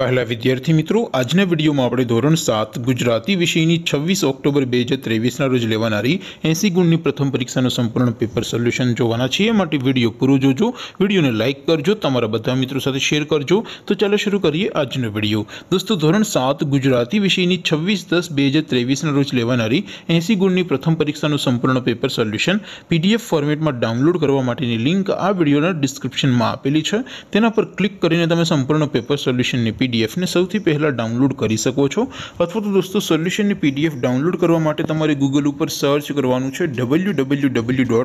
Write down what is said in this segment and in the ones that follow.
પહેલા વિદ્યાર્થી મિત્રો આજના વિડીયોમાં આપણે ધોરણ સાત ગુજરાતી વિષયની છવ્વીસ ઓક્ટોબર બે હજાર ત્રેવીસના રોજ લેવાનારી એંસી ગુણની પ્રથમ પરીક્ષાનું સંપૂર્ણ પેપર સોલ્યુશન જોવાના છીએ માટે વિડીયો પૂરો જોજો વિડીયોને લાઇક કરજો તમારા બધા મિત્રો સાથે શેર કરજો તો ચાલો શરૂ કરીએ આજનો વિડીયો દોસ્તો ધોરણ સાત ગુજરાતી વિષયની છવ્વીસ દસ બે હજાર ત્રેવીસના રોજ લેવાનારી એંસી ગુણની પ્રથમ પરીક્ષાનું સંપૂર્ણ પેપર સોલ્યુશન પીડીએફ ફોર્મેટમાં ડાઉનલોડ કરવા માટેની લિંક આ વિડીયોના ડિસ્ક્રિપ્શનમાં આપેલી છે તેના પર ક્લિક કરીને તમે સંપૂર્ણ પેપર સોલ્યુશનની પીડી पीडीएफ ने સૌથી પહેલો ડાઉનલોડ કરી શકો છો અતફત દોસ્તો સોલ્યુશન ની પીડીએફ ડાઉનલોડ કરવા માટે તમારે Google ઉપર સર્ચ કરવાનું છે www.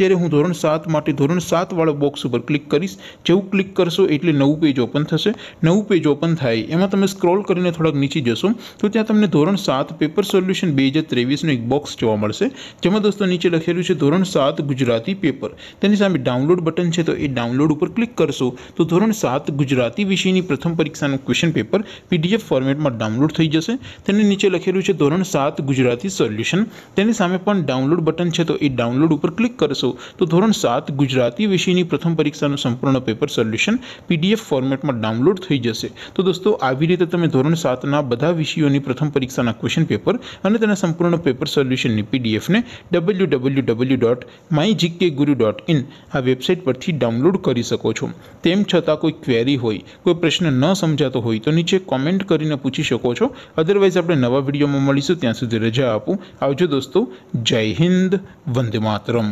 તરે હું ધોરણ 7 માટી ધોરણ 7 વાળો બોક્સ ઉપર ક્લિક કરીશ જેવું ક્લિક કરશું એટલે નવું પેજ ઓપન થશે નવું પેજ ઓપન થાય એમાં તમે સ્ક્રોલ કરીને થોડક નીચે જશો તો ત્યાં તમને ધોરણ 7 પેપર સોલ્યુશન 2023 નો એક બોક્સ જોવા મળશે જેમ આ દોસ્તો નીચે લખેલું છે ધોરણ 7 ગુજરાતી પેપર તેની સામે ડાઉનલોડ બટન છે તો એ ડાઉનલોડ ઉપર ક્લિક કરશો તો ધોરણ 7 ગુજરાતી વિષયની પ્રથમ પરીક્ષાનું ક્વેશ્ચન પેપર પીડીએફ ફોર્મેટમાં ડાઉનલોડ થઈ જશે તેની નીચે લખેલું છે ધોરણ 7 ગુજરાતી સોલ્યુશન તેની સામે પણ ડાઉનલોડ બટન છે તો એ ડાઉનલોડ ઉપર ક્લિક કરશો તો ધોરણ 7 ગુજરાતી વિષયની પ્રથમ પરીક્ષાનું સંપૂર્ણ પેપર સોલ્યુશન પીડીએફ ફોર્મેટમાં ડાઉનલોડ થઈ જશે તો દોસ્તો આ વિ રીતે તમે ધોરણ 7 ના બધા વિષયોની પ્રથમ પરીક્ષાના ક્વેશ્ચન પેપર અને તેના સંપૂર્ણ પેપર સોલ્યુશન ને પીડીએફ ને www.mygkguru.in આ વેબસાઈટ પરથી ડાઉનલોડ કરી શકો છો તેમ છતાં કોઈ ક્વેરી હોય કોઈ પ્રશ્ન ન સમજાતો હોય તો નીચે કમેન્ટ કરીને પૂછી શકો છો અધરવાઇઝ આપણે નવા વિડિયોમાં મળીશું ત્યાં સુધી રજા આપું આવજો દોસ્તો જય હિન્દ વંદે માતરમ